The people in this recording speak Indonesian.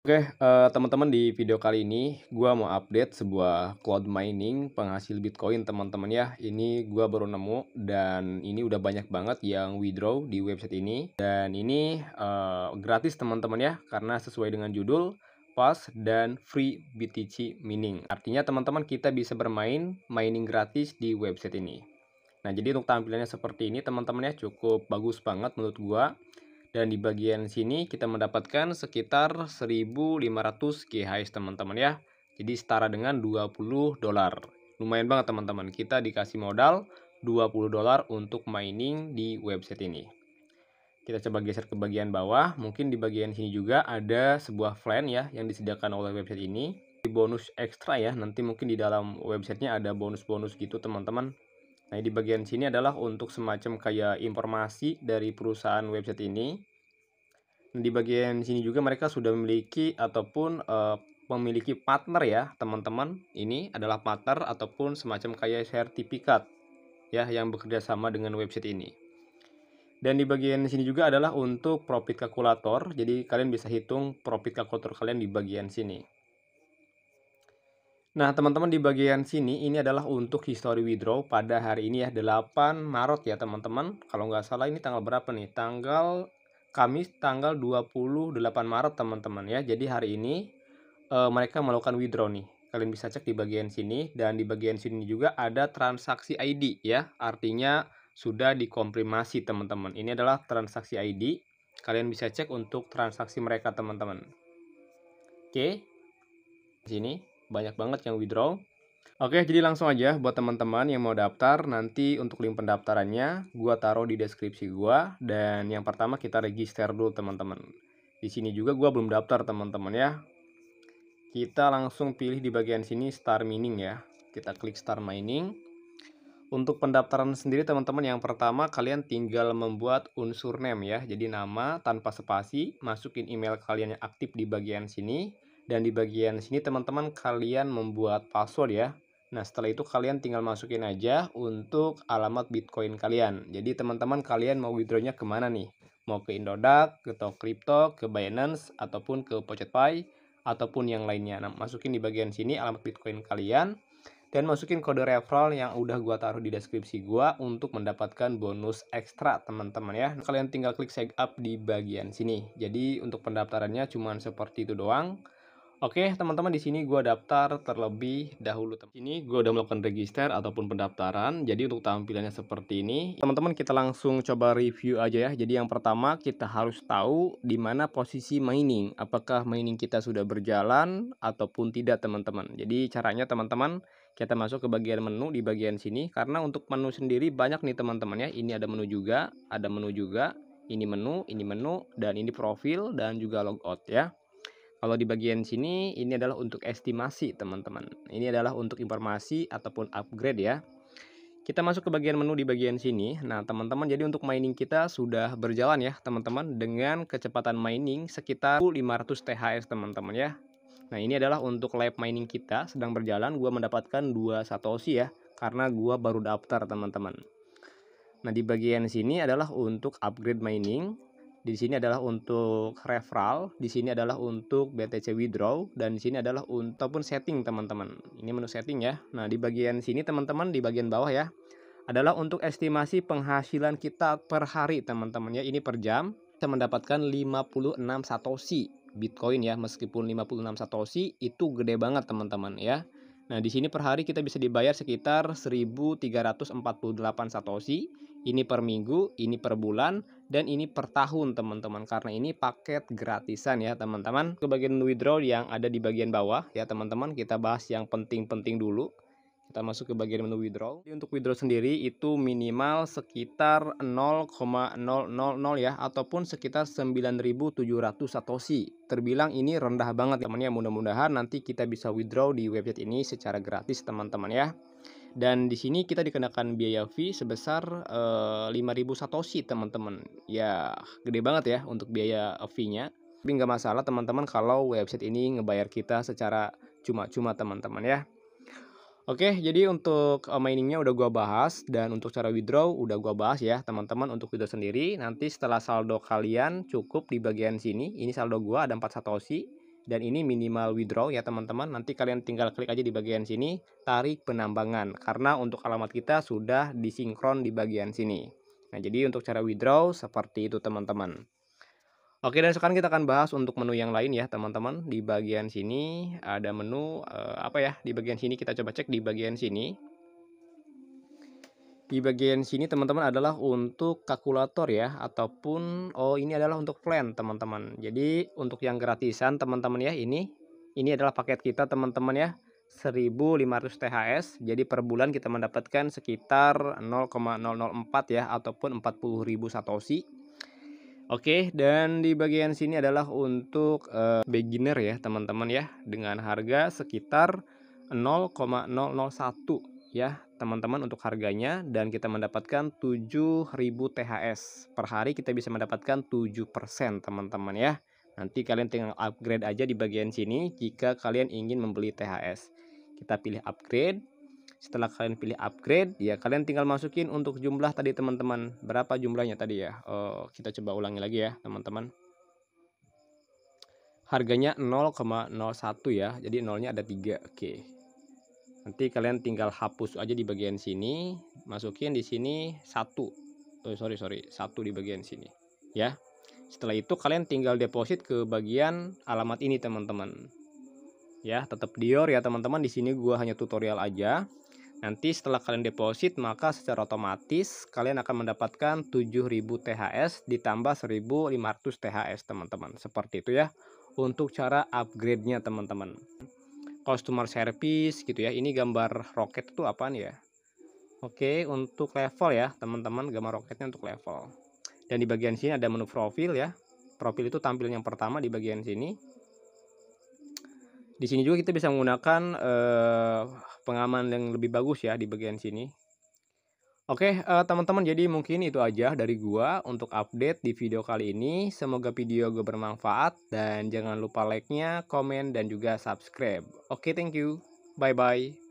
Oke, uh, teman-teman di video kali ini gue mau update sebuah cloud mining penghasil Bitcoin, teman-teman ya. Ini gue baru nemu dan ini udah banyak banget yang withdraw di website ini dan ini uh, gratis teman-teman ya karena sesuai dengan judul Fast dan Free BTC Mining. Artinya teman-teman kita bisa bermain mining gratis di website ini. Nah, jadi untuk tampilannya seperti ini teman-teman ya cukup bagus banget menurut gue. Dan di bagian sini kita mendapatkan sekitar 1500 GHz teman-teman ya. Jadi setara dengan 20 dolar. Lumayan banget teman-teman, kita dikasih modal 20 dolar untuk mining di website ini. Kita coba geser ke bagian bawah, mungkin di bagian sini juga ada sebuah plan ya yang disediakan oleh website ini. bonus ekstra ya, nanti mungkin di dalam websitenya ada bonus-bonus gitu teman-teman. Nah, di bagian sini adalah untuk semacam kayak informasi dari perusahaan website ini. Di bagian sini juga mereka sudah memiliki ataupun uh, memiliki partner ya, teman-teman. Ini adalah partner ataupun semacam kayak sertifikat ya yang bekerja sama dengan website ini. Dan di bagian sini juga adalah untuk profit kalkulator. Jadi kalian bisa hitung profit kalkulator kalian di bagian sini. Nah, teman-teman di bagian sini ini adalah untuk history withdraw pada hari ini ya 8 Maret ya teman-teman. Kalau nggak salah ini tanggal berapa nih? Tanggal Kamis tanggal 28 Maret teman-teman ya. Jadi hari ini e, mereka melakukan withdraw nih. Kalian bisa cek di bagian sini dan di bagian sini juga ada transaksi ID ya. Artinya sudah dikomprimasi teman-teman. Ini adalah transaksi ID. Kalian bisa cek untuk transaksi mereka teman-teman. Oke. Di sini banyak banget yang withdraw. Oke, jadi langsung aja buat teman-teman yang mau daftar, nanti untuk link pendaftarannya gua taruh di deskripsi gua dan yang pertama kita register dulu teman-teman. Di sini juga gua belum daftar teman-teman ya. Kita langsung pilih di bagian sini start mining ya. Kita klik start mining. Untuk pendaftaran sendiri teman-teman yang pertama kalian tinggal membuat unsur name ya. Jadi nama tanpa spasi, masukin email kalian yang aktif di bagian sini dan di bagian sini teman-teman kalian membuat password ya. Nah setelah itu kalian tinggal masukin aja untuk alamat Bitcoin kalian. Jadi teman-teman kalian mau withdrawnya kemana nih? Mau ke Indodax, ke crypto, ke Binance, ataupun ke PochetPay, ataupun yang lainnya. Nah masukin di bagian sini alamat Bitcoin kalian. Dan masukin kode referral yang udah gua taruh di deskripsi gua untuk mendapatkan bonus ekstra teman-teman ya. Kalian tinggal klik sign up di bagian sini. Jadi untuk pendaftarannya cuma seperti itu doang. Oke, teman-teman di sini gue daftar terlebih dahulu. Di sini gue udah melakukan register ataupun pendaftaran. Jadi untuk tampilannya seperti ini. Teman-teman kita langsung coba review aja ya. Jadi yang pertama kita harus tahu di mana posisi mining. Apakah mining kita sudah berjalan ataupun tidak teman-teman. Jadi caranya teman-teman kita masuk ke bagian menu di bagian sini. Karena untuk menu sendiri banyak nih teman-teman ya. Ini ada menu juga, ada menu juga. Ini menu, ini menu, dan ini profil, dan juga logout ya. Kalau di bagian sini ini adalah untuk estimasi teman-teman. Ini adalah untuk informasi ataupun upgrade ya. Kita masuk ke bagian menu di bagian sini. Nah, teman-teman, jadi untuk mining kita sudah berjalan ya, teman-teman, dengan kecepatan mining sekitar 500 THS, teman-teman ya. Nah, ini adalah untuk live mining kita sedang berjalan, gua mendapatkan 2 satoshi ya, karena gua baru daftar, teman-teman. Nah, di bagian sini adalah untuk upgrade mining. Di sini adalah untuk referral, di sini adalah untuk BTC withdraw, dan di sini adalah ataupun setting teman-teman. Ini menu setting ya. Nah di bagian sini teman-teman di bagian bawah ya adalah untuk estimasi penghasilan kita per hari teman-teman ya. Ini per jam kita mendapatkan 56 satoshi Bitcoin ya meskipun 56 satoshi itu gede banget teman-teman ya. Nah, di sini per hari kita bisa dibayar sekitar 1348 satoshi. Ini per minggu, ini per bulan, dan ini per tahun, teman-teman. Karena ini paket gratisan ya, teman-teman. Ke bagian withdraw yang ada di bagian bawah ya, teman-teman. Kita bahas yang penting-penting dulu. Kita masuk ke bagian menu withdraw. Jadi untuk withdraw sendiri itu minimal sekitar 0,000 ya ataupun sekitar 9.700 satoshi. Terbilang ini rendah banget teman ya. Mudah-mudahan nanti kita bisa withdraw di website ini secara gratis teman-teman ya. Dan di sini kita dikenakan biaya fee sebesar 5.000 eh, satoshi teman-teman. Ya, gede banget ya untuk biaya fee-nya. Tapi nggak masalah teman-teman kalau website ini ngebayar kita secara cuma-cuma teman-teman ya. Oke, jadi untuk eh, miningnya udah gua bahas dan untuk cara withdraw udah gua bahas ya teman-teman untuk withdraw sendiri. Nanti setelah saldo kalian cukup di bagian sini, ini saldo gua ada 4 satoshi dan ini minimal withdraw ya teman-teman. Nanti kalian tinggal klik aja di bagian sini tarik penambangan karena untuk alamat kita sudah disinkron di bagian sini. Nah, jadi untuk cara withdraw seperti itu teman-teman. Oke, dan sekarang kita akan bahas untuk menu yang lain ya, teman-teman. Di bagian sini ada menu eh, apa ya? Di bagian sini kita coba cek di bagian sini. Di bagian sini teman-teman adalah untuk kalkulator ya ataupun oh ini adalah untuk plan teman-teman. Jadi untuk yang gratisan teman-teman ya ini ini adalah paket kita teman-teman ya. 1500 THS. Jadi per bulan kita mendapatkan sekitar 0,004 ya ataupun 40.000 satoshi Oke, dan di bagian sini adalah untuk uh, beginner ya, teman-teman ya, dengan harga sekitar 0,001 ya, teman-teman untuk harganya dan kita mendapatkan 7000 THS. Per hari kita bisa mendapatkan 7% teman-teman ya. Nanti kalian tinggal upgrade aja di bagian sini jika kalian ingin membeli THS. Kita pilih upgrade setelah kalian pilih upgrade, ya kalian tinggal masukin untuk jumlah tadi teman-teman. Berapa jumlahnya tadi ya? Oh, kita coba ulangi lagi ya, teman-teman. Harganya 0,01 ya. Jadi nolnya ada tiga Oke. Nanti kalian tinggal hapus aja di bagian sini, masukin di sini satu Oh, sorry, sorry. satu di bagian sini. Ya. Setelah itu kalian tinggal deposit ke bagian alamat ini teman-teman. Ya, tetap Dior ya teman-teman. Di sini gua hanya tutorial aja. Nanti setelah kalian deposit, maka secara otomatis kalian akan mendapatkan 7000 THS ditambah 1500 THS, teman-teman. Seperti itu ya, untuk cara upgrade-nya, teman-teman. Customer service gitu ya, ini gambar roket itu apaan ya? Oke, untuk level ya, teman-teman, gambar roketnya untuk level. Dan di bagian sini ada menu profil ya. Profil itu tampil yang pertama di bagian sini di sini juga kita bisa menggunakan uh, pengaman yang lebih bagus ya di bagian sini Oke uh, teman-teman jadi mungkin itu aja dari gua untuk update di video kali ini semoga video gue bermanfaat dan jangan lupa like nya komen dan juga subscribe Oke thank you bye bye